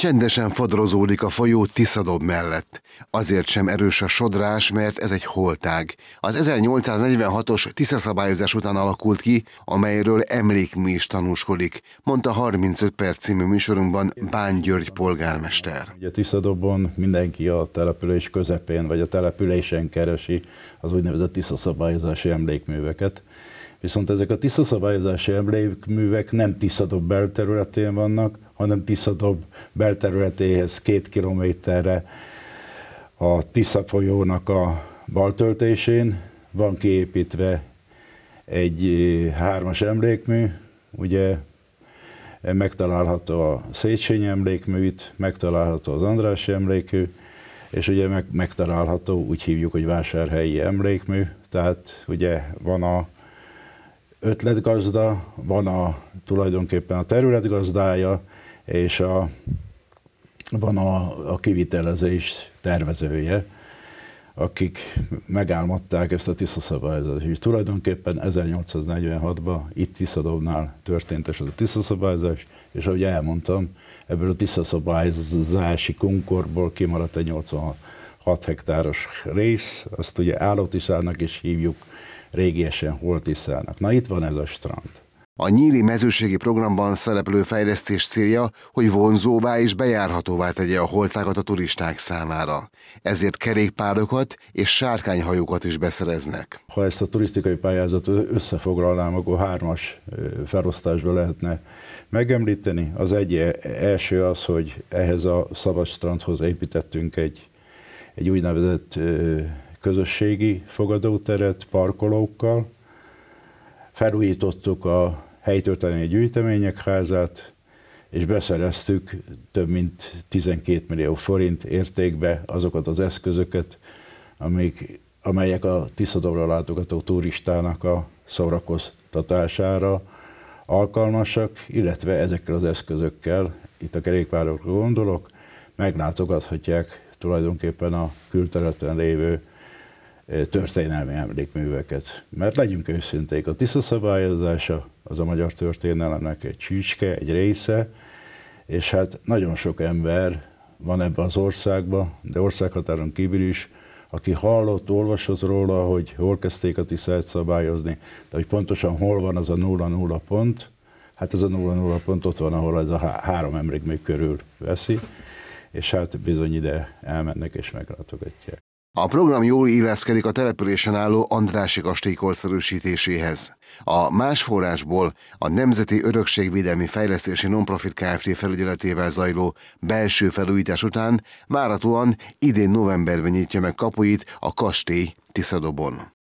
Csendesen fodrozódik a folyó Tiszadob mellett. Azért sem erős a sodrás, mert ez egy holtág. Az 1846-os Tisza szabályozás után alakult ki, amelyről emlékmű is tanúskodik, mondta 35 perc című műsorunkban Bán György polgármester. Ugye Tiszadobon mindenki a település közepén vagy a településen keresi az úgynevezett Tisza szabályozási emlékműveket. Viszont ezek a tiszta szabályozási emlékművek nem Tiszadob belterületén vannak, hanem Tiszadob belterületéhez két kilométerre a Tisza folyónak a baltöltésén van kiépítve egy eh, hármas emlékmű, ugye megtalálható a Széchenyi emlékmű itt, megtalálható az András emlékű, és ugye meg, megtalálható, úgy hívjuk, hogy vásárhelyi emlékmű, tehát ugye van a ötletgazda, van a, tulajdonképpen a területgazdája, és a, van a, a kivitelezés tervezője, akik megálmodták ezt a Tisza És tulajdonképpen 1846-ban itt Tiszadónál történt ez a Tisza és ahogy elmondtam, ebből a Tisza konkorból kimaradt egy 86 6 hektáros rész, azt ugye Állótiszának is hívjuk, régiesen Holtiszának. Na itt van ez a strand. A nyíli mezőségi programban szereplő fejlesztés célja, hogy vonzóvá és bejárhatóvá tegye a holtákat a turisták számára. Ezért kerékpárokat és sárkányhajókat is beszereznek. Ha ezt a turisztikai pályázatot összefoglalnám, akkor hármas felosztásba lehetne megemlíteni. Az egy e- első az, hogy ehhez a strandhoz építettünk egy egy úgynevezett közösségi fogadóteret parkolókkal, felújítottuk a helytörténelmi gyűjtemények házát, és beszereztük több mint 12 millió forint értékbe azokat az eszközöket, amik, amelyek a Tiszadóra látogató turistának a szórakoztatására alkalmasak, illetve ezekkel az eszközökkel, itt a kerékpárokra gondolok, meglátogathatják tulajdonképpen a külterületen lévő eh, történelmi emlékműveket. Mert legyünk őszinték, a Tisza szabályozása az a magyar történelemnek egy csücske, egy része, és hát nagyon sok ember van ebben az országban, de országhatáron kívül is, aki hallott, olvasott róla, hogy hol kezdték a Tiszát szabályozni, de hogy pontosan hol van az a 0 pont, hát ez a 0 pont ott van, ahol ez a három emlék még körül veszi és hát bizony ide elmennek és meglátogatják. A program jól illeszkedik a településen álló Andrási kastély korszerűsítéséhez. A más forrásból a Nemzeti Örökségvédelmi Fejlesztési Nonprofit Kft. felügyeletével zajló belső felújítás után váratóan idén novemberben nyitja meg kapuit a kastély Tiszadobon.